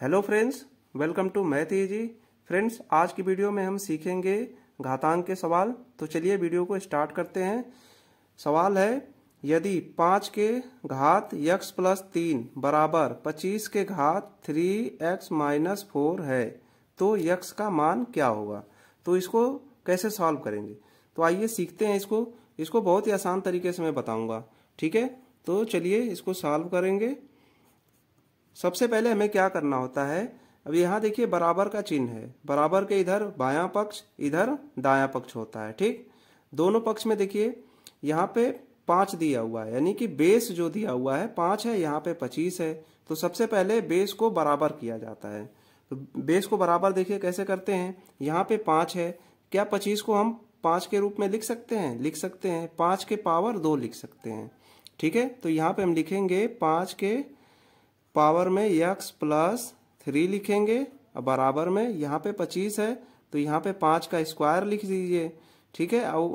hello friends welcome to math जी friends आज की वीडियो में हम सीखेंगे घातांक के सवाल तो चलिए वीडियो को स्टार्ट करते हैं सवाल है यदि पाँच के घात यक्स प्लस तीन बराबर पच्चीस के घात थ्री एक्स माइनस फोर है तो यक्स का मान क्या होगा तो इसको कैसे सॉल्व करेंगे तो आइए सीखते हैं इसको इसको बहुत ही आसान तरीके से मैं बताऊंगा ठीक है तो चलिए इसको सॉल्व करेंगे सबसे पहले हमें क्या करना होता है अब यहाँ देखिए बराबर का चिन्ह है बराबर के इधर बायां पक्ष इधर दायां पक्ष होता है ठीक दोनों पक्ष में देखिए यहाँ पे पाँच दिया हुआ है यानी कि बेस जो दिया हुआ है पाँच है यहाँ पे पच्चीस है तो सबसे पहले बेस को बराबर किया जाता है तो बेस को बराबर देखिए कैसे करते हैं यहाँ पे पाँच है क्या पच्चीस को हम पाँच के रूप में लिख सकते हैं लिख सकते हैं पाँच के पावर दो लिख सकते हैं ठीक है तो यहाँ पे हम लिखेंगे पाँच के पावर में यक्स प्लस थ्री लिखेंगे और बराबर में यहाँ पे पच्चीस है तो यहाँ पे पाँच का स्क्वायर लिख दीजिए ठीक है और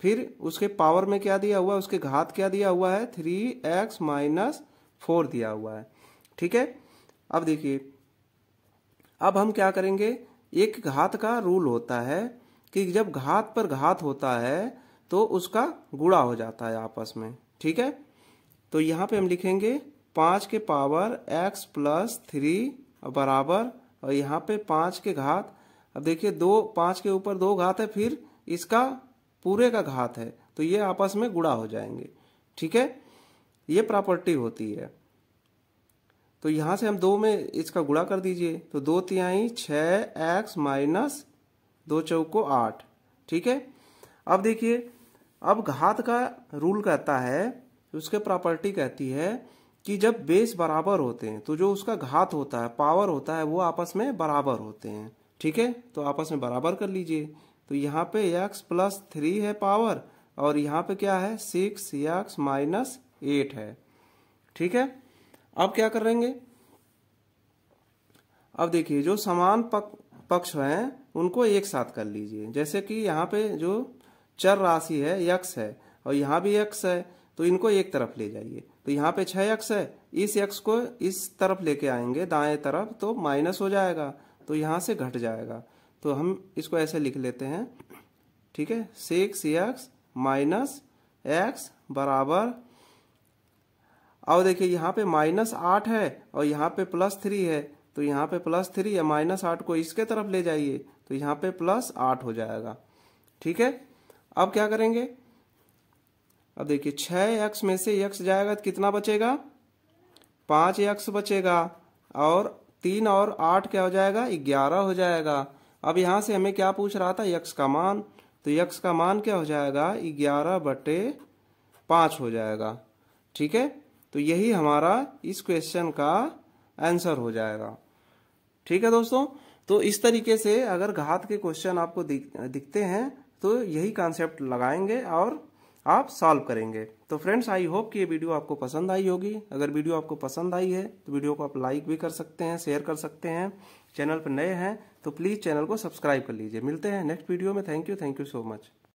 फिर उसके पावर में क्या दिया हुआ है उसके घात क्या दिया हुआ है थ्री एक्स माइनस फोर दिया हुआ है ठीक है अब देखिए अब हम क्या करेंगे एक घात का रूल होता है कि जब घात पर घात होता है तो उसका गुड़ा हो जाता है आपस में ठीक है तो यहाँ पे हम लिखेंगे पाँच के पावर एक्स प्लस थ्री बराबर और यहाँ पे पाँच के घात अब देखिए दो पाँच के ऊपर दो घात है फिर इसका पूरे का घात है तो ये आपस में गुड़ा हो जाएंगे ठीक है ये प्रॉपर्टी होती है तो यहाँ से हम दो में इसका गुड़ा कर दीजिए तो दो तिहाई छ एक्स माइनस दो चौको आठ ठीक है अब देखिए अब घात का रूल कहता है उसके प्रॉपर्टी कहती है कि जब बेस बराबर होते हैं तो जो उसका घात होता है पावर होता है वो आपस में बराबर होते हैं ठीक है तो आपस में बराबर कर लीजिए तो यहाँ पे एक्स प्लस थ्री है पावर और यहाँ पे क्या है सिक्स एक्स माइनस एट है ठीक है अब क्या करेंगे अब देखिए जो समान पक, पक्ष हैं उनको एक साथ कर लीजिए जैसे कि यहाँ पे जो चर राशि है यक्स है और यहाँ भी यक्स है तो इनको एक तरफ ले जाइए तो यहाँ पे छह एक्स है इस एक्स को इस तरफ लेके आएंगे दाएं तरफ तो माइनस हो जाएगा तो यहाँ से घट जाएगा तो हम इसको ऐसे लिख लेते हैं ठीक है सिक्स एक्स माइनस एक्स बराबर और देखिए यहाँ पे माइनस आठ है और यहाँ पे प्लस थ्री है तो यहाँ पे प्लस थ्री है माइनस आठ को इसके तरफ ले जाइए तो यहाँ पे प्लस आठ हो जाएगा ठीक है अब क्या करेंगे अब देखिए छः एक्स में से यक्स जाएगा तो कितना बचेगा पाँच एक्स बचेगा और तीन और आठ क्या हो जाएगा ग्यारह हो जाएगा अब यहाँ से हमें क्या पूछ रहा था यक्स का मान तो यक्स का मान क्या हो जाएगा ग्यारह बटे पाँच हो जाएगा ठीक है तो यही हमारा इस क्वेश्चन का आंसर हो जाएगा ठीक है दोस्तों तो इस तरीके से अगर घात के क्वेश्चन आपको दिख, दिखते हैं तो यही कॉन्सेप्ट लगाएंगे और आप सॉल्व करेंगे तो फ्रेंड्स आई होप कि ये वीडियो आपको पसंद आई होगी अगर वीडियो आपको पसंद आई है तो वीडियो को आप लाइक भी कर सकते हैं शेयर कर सकते हैं चैनल पर नए हैं तो प्लीज़ चैनल को सब्सक्राइब कर लीजिए मिलते हैं नेक्स्ट वीडियो में thank you thank you so much